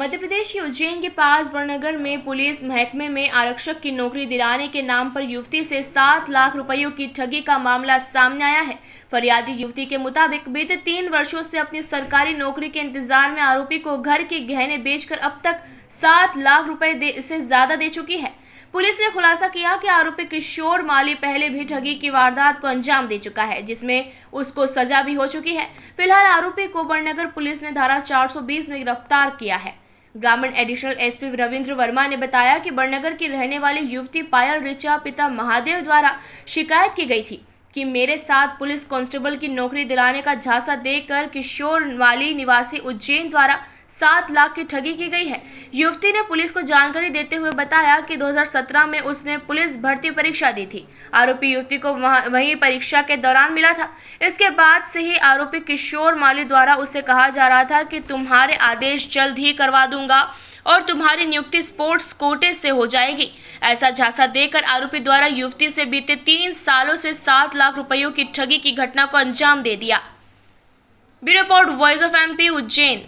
मध्य प्रदेश के उज्जैन के पास बड़नगर में पुलिस महकमे में आरक्षक की नौकरी दिलाने के नाम पर युवती से सात लाख रुपयों की ठगी का मामला सामने आया है फरियादी युवती के मुताबिक बीते तीन वर्षों से अपनी सरकारी नौकरी के इंतजार में आरोपी को घर के गहने बेचकर अब तक सात लाख रुपए से ज्यादा दे चुकी है पुलिस ने खुलासा किया कि आरोपी किशोर माली पहले भी ठगी की वारदात को अंजाम दे चुका है जिसमें उसको सजा भी हो चुकी है फिलहाल आरोपी को बड़नगर पुलिस ने धारा 420 में गिरफ्तार किया है ग्रामीण एडिशनल एसपी रविंद्र वर्मा ने बताया कि बड़नगर की रहने वाली युवती पायल रिचा पिता महादेव द्वारा शिकायत की गई थी कि मेरे साथ पुलिस कांस्टेबल की नौकरी दिलाने का झांसा देकर किशोर वाली निवासी उज्जैन द्वारा सात लाख की ठगी की गई है युवती ने पुलिस को जानकारी देते हुए बताया कि 2017 में उसने पुलिस भर्ती परीक्षा दी थी आरोपी युवती को वही परीक्षा के दौरान मिला था इसके बाद से ही आरोपी किशोर माली द्वारा उसे कहा जा रहा था कि तुम्हारे आदेश जल्द ही करवा दूंगा और तुम्हारी नियुक्ति स्पोर्ट्स कोटे से हो जाएगी ऐसा झांसा देकर आरोपी द्वारा युवती से बीते तीन सालों से सात लाख रुपयों की ठगी की घटना को अंजाम दे दिया bureau report voice of MP Ujjain